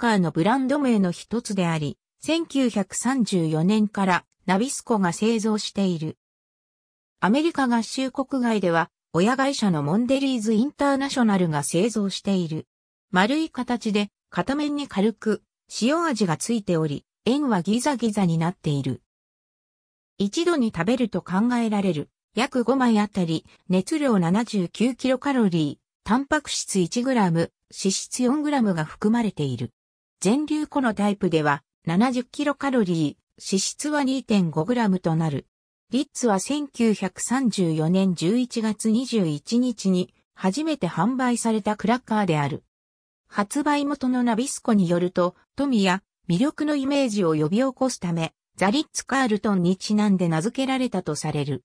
カーのブランド名の一つであり、1934年からナビスコが製造している。アメリカ合衆国外では、親会社のモンデリーズインターナショナルが製造している。丸い形で、片面に軽く、塩味がついており、円はギザギザになっている。一度に食べると考えられる、約5枚あたり、熱量 79kcal、タンパク質 1g、脂質 4g が含まれている。全粒粉のタイプでは、70キロカロリー、脂質は 2.5g となる。リッツは1934年11月21日に初めて販売されたクラッカーである。発売元のナビスコによると、富や魅力のイメージを呼び起こすため、ザ・リッツ・カールトンにちなんで名付けられたとされる。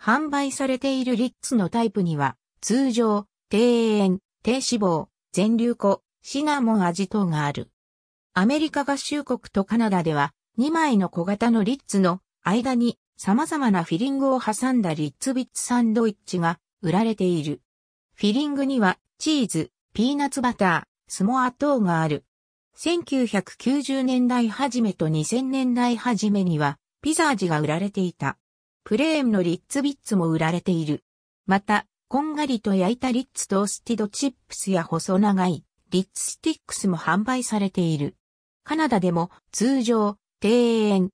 販売されているリッツのタイプには、通常、低塩、低脂肪、全粒粉、シナモン味等がある。アメリカ合衆国とカナダでは2枚の小型のリッツの間に様々なフィリングを挟んだリッツビッツサンドイッチが売られている。フィリングにはチーズ、ピーナツバター、スモア等がある。1990年代初めと2000年代初めにはピザ味が売られていた。プレーンのリッツビッツも売られている。また、こんがりと焼いたリッツトースティドチップスや細長いリッツスティックスも販売されている。カナダでも通常、庭園。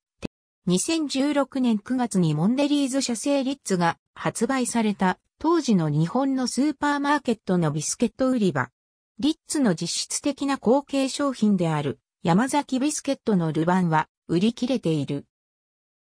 2016年9月にモンデリーズ社製リッツが発売された当時の日本のスーパーマーケットのビスケット売り場。リッツの実質的な後継商品である山崎ビスケットのルバンは売り切れている。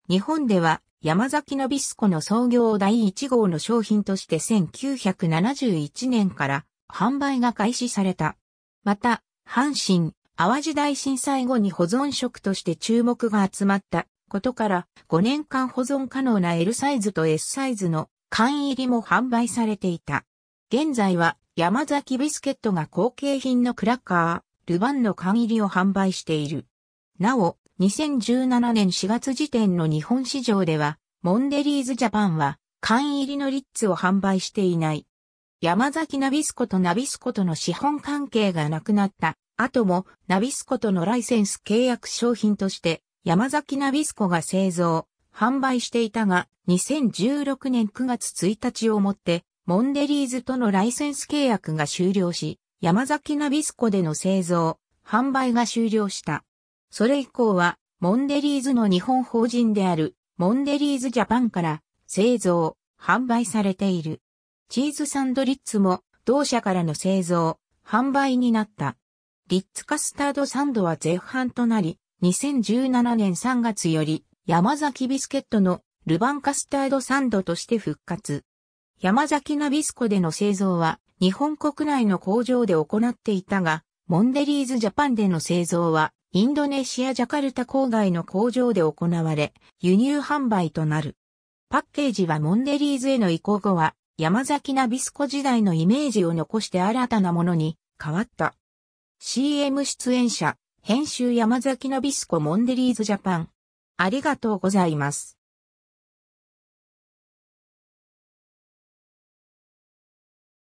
日本では山崎のビスコの創業第1号の商品として1971年から販売が開始された。また、阪神、淡路大震災後に保存食として注目が集まったことから、5年間保存可能な L サイズと S サイズの缶入りも販売されていた。現在は山崎ビスケットが後継品のクラッカー、ルバンの缶入りを販売している。なお、2017年4月時点の日本市場では、モンデリーズジャパンは缶入りのリッツを販売していない。山崎ナビスコとナビスコとの資本関係がなくなった後もナビスコとのライセンス契約商品として山崎ナビスコが製造、販売していたが2016年9月1日をもってモンデリーズとのライセンス契約が終了し、山崎ナビスコでの製造、販売が終了した。それ以降はモンデリーズの日本法人であるモンデリーズジャパンから製造、販売されている。チーズサンドリッツも同社からの製造、販売になった。リッツカスタードサンドは絶版となり、2017年3月より山崎ビスケットのルバンカスタードサンドとして復活。山崎ナビスコでの製造は日本国内の工場で行っていたが、モンデリーズジャパンでの製造はインドネシアジャカルタ郊外の工場で行われ、輸入販売となる。パッケージはモンデリーズへの移行後は山崎ナビスコ時代のイメージを残して新たなものに変わった。CM 出演者、編集山崎のビスコモンデリーズジャパン。ありがとうございます。